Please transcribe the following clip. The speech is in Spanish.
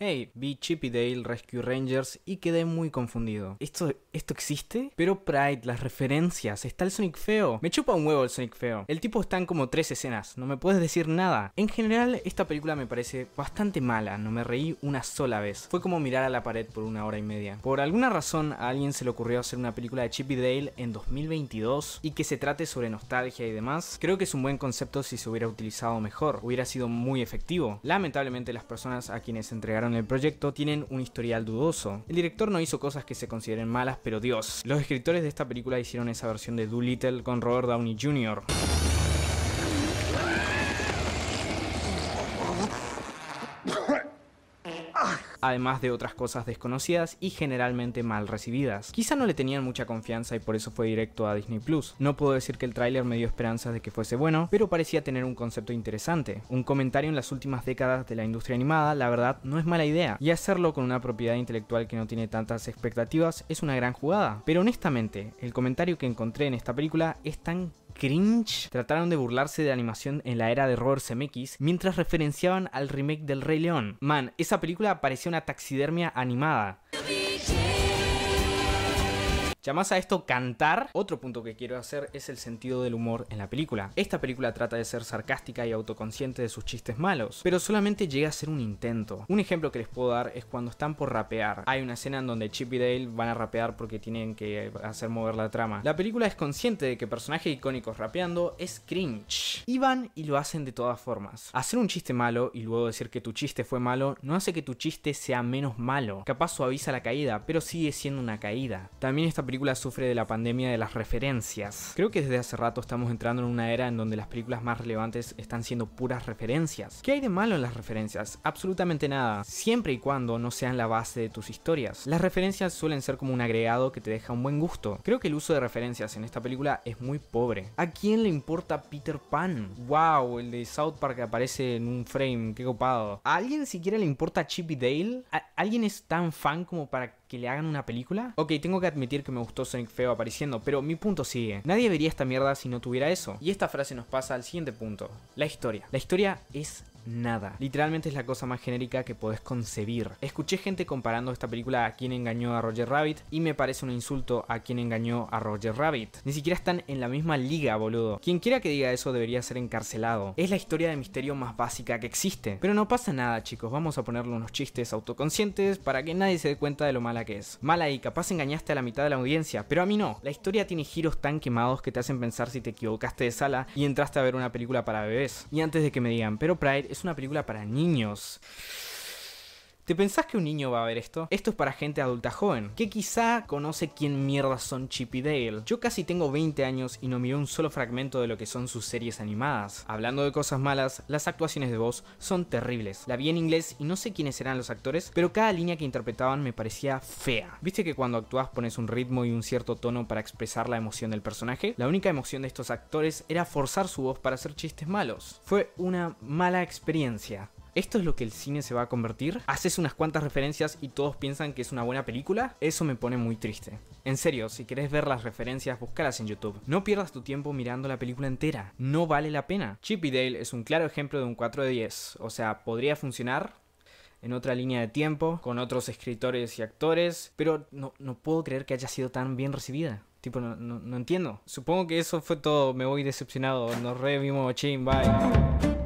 Hey, vi Dale, Rescue Rangers y quedé muy confundido. ¿Esto, ¿Esto existe? Pero Pride, las referencias, está el Sonic feo. Me chupa un huevo el Sonic feo. El tipo está en como tres escenas, no me puedes decir nada. En general, esta película me parece bastante mala, no me reí una sola vez. Fue como mirar a la pared por una hora y media. Por alguna razón a alguien se le ocurrió hacer una película de Chippy Dale en 2022 y que se trate sobre nostalgia y demás. Creo que es un buen concepto si se hubiera utilizado mejor, hubiera sido muy efectivo. Lamentablemente las personas a quienes entregaron en el proyecto tienen un historial dudoso. El director no hizo cosas que se consideren malas, pero Dios. Los escritores de esta película hicieron esa versión de Doolittle con Robert Downey Jr. además de otras cosas desconocidas y generalmente mal recibidas. Quizá no le tenían mucha confianza y por eso fue directo a Disney Plus. No puedo decir que el tráiler me dio esperanzas de que fuese bueno, pero parecía tener un concepto interesante. Un comentario en las últimas décadas de la industria animada, la verdad, no es mala idea, y hacerlo con una propiedad intelectual que no tiene tantas expectativas es una gran jugada. Pero honestamente, el comentario que encontré en esta película es tan cringe trataron de burlarse de la animación en la era de Robert Zemeckis mientras referenciaban al remake del Rey León. Man, esa película parecía una taxidermia animada. Llamás a esto cantar. Otro punto que quiero hacer es el sentido del humor en la película. Esta película trata de ser sarcástica y autoconsciente de sus chistes malos, pero solamente llega a ser un intento. Un ejemplo que les puedo dar es cuando están por rapear. Hay una escena en donde Chip y Dale van a rapear porque tienen que hacer mover la trama. La película es consciente de que personajes icónicos rapeando es cringe. Y van y lo hacen de todas formas. Hacer un chiste malo y luego decir que tu chiste fue malo no hace que tu chiste sea menos malo. Capaz suaviza la caída, pero sigue siendo una caída. También esta película sufre de la pandemia de las referencias. Creo que desde hace rato estamos entrando en una era en donde las películas más relevantes están siendo puras referencias. ¿Qué hay de malo en las referencias? Absolutamente nada, siempre y cuando no sean la base de tus historias. Las referencias suelen ser como un agregado que te deja un buen gusto. Creo que el uso de referencias en esta película es muy pobre. ¿A quién le importa Peter Pan? ¡Wow! El de South Park aparece en un frame, qué copado. ¿A alguien siquiera le importa Chip Dale? ¿Alguien es tan fan como para que le hagan una película? Ok, tengo que admitir que me gustó Sonic feo apareciendo, pero mi punto sigue. Nadie vería esta mierda si no tuviera eso. Y esta frase nos pasa al siguiente punto, la historia. La historia es nada. Literalmente es la cosa más genérica que podés concebir. Escuché gente comparando esta película a quien engañó a Roger Rabbit y me parece un insulto a quien engañó a Roger Rabbit. Ni siquiera están en la misma liga, boludo. Quien quiera que diga eso debería ser encarcelado. Es la historia de misterio más básica que existe. Pero no pasa nada, chicos. Vamos a ponerle unos chistes autoconscientes para que nadie se dé cuenta de lo mala que es. Mala y capaz engañaste a la mitad de la audiencia, pero a mí no. La historia tiene giros tan quemados que te hacen pensar si te equivocaste de sala y entraste a ver una película para bebés. Y antes de que me digan, pero Pride es es una película para niños. ¿Te pensás que un niño va a ver esto? Esto es para gente adulta joven, que quizá conoce quién mierda son Chip Dale. Yo casi tengo 20 años y no miré un solo fragmento de lo que son sus series animadas. Hablando de cosas malas, las actuaciones de voz son terribles. La vi en inglés y no sé quiénes eran los actores, pero cada línea que interpretaban me parecía fea. ¿Viste que cuando actúas pones un ritmo y un cierto tono para expresar la emoción del personaje? La única emoción de estos actores era forzar su voz para hacer chistes malos. Fue una mala experiencia. ¿Esto es lo que el cine se va a convertir? Haces unas cuantas referencias y todos piensan que es una buena película. Eso me pone muy triste. En serio, si querés ver las referencias, búscalas en YouTube. No pierdas tu tiempo mirando la película entera. No vale la pena. Chip y Dale es un claro ejemplo de un 4 de 10. O sea, podría funcionar, en otra línea de tiempo, con otros escritores y actores, pero no, puedo creer que haya sido tan bien recibida. Tipo, no, entiendo. Supongo que eso fue todo. Me voy decepcionado. Nos revimos. Chin, bye.